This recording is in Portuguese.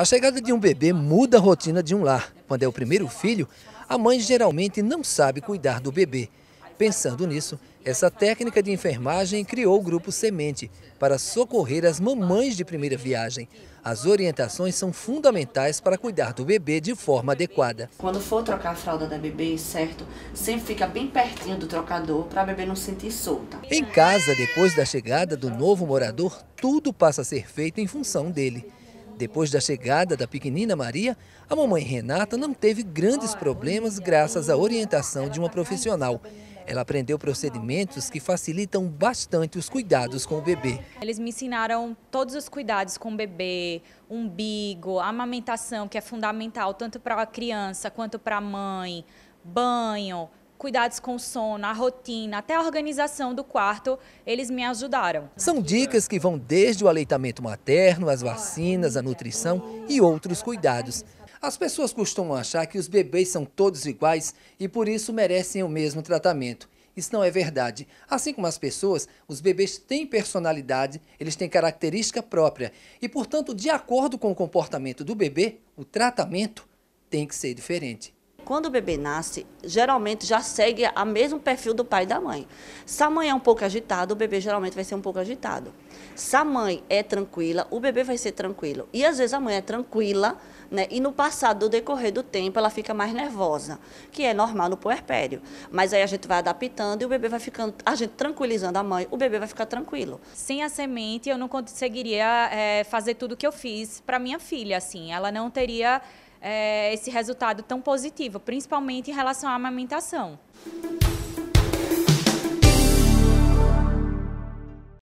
A chegada de um bebê muda a rotina de um lar. Quando é o primeiro filho, a mãe geralmente não sabe cuidar do bebê. Pensando nisso, essa técnica de enfermagem criou o grupo Semente para socorrer as mamães de primeira viagem. As orientações são fundamentais para cuidar do bebê de forma adequada. Quando for trocar a fralda da bebê, certo? Sempre fica bem pertinho do trocador para a bebê não sentir solta. Em casa, depois da chegada do novo morador, tudo passa a ser feito em função dele. Depois da chegada da pequenina Maria, a mamãe Renata não teve grandes problemas graças à orientação de uma profissional. Ela aprendeu procedimentos que facilitam bastante os cuidados com o bebê. Eles me ensinaram todos os cuidados com o bebê, umbigo, amamentação, que é fundamental tanto para a criança quanto para a mãe, banho, cuidados com sono, a rotina, até a organização do quarto, eles me ajudaram. São dicas que vão desde o aleitamento materno, as vacinas, a nutrição e outros cuidados. As pessoas costumam achar que os bebês são todos iguais e por isso merecem o mesmo tratamento. Isso não é verdade. Assim como as pessoas, os bebês têm personalidade, eles têm característica própria. E, portanto, de acordo com o comportamento do bebê, o tratamento tem que ser diferente quando o bebê nasce, geralmente já segue a mesmo perfil do pai e da mãe. Se a mãe é um pouco agitada, o bebê geralmente vai ser um pouco agitado. Se a mãe é tranquila, o bebê vai ser tranquilo. E às vezes a mãe é tranquila, né? E no passado, do decorrer do tempo, ela fica mais nervosa, que é normal no puerpério. Mas aí a gente vai adaptando e o bebê vai ficando, a gente tranquilizando a mãe, o bebê vai ficar tranquilo. Sem a semente, eu não conseguiria é, fazer tudo o que eu fiz para minha filha, assim. Ela não teria é, esse resultado tão positivo, principalmente em relação à amamentação.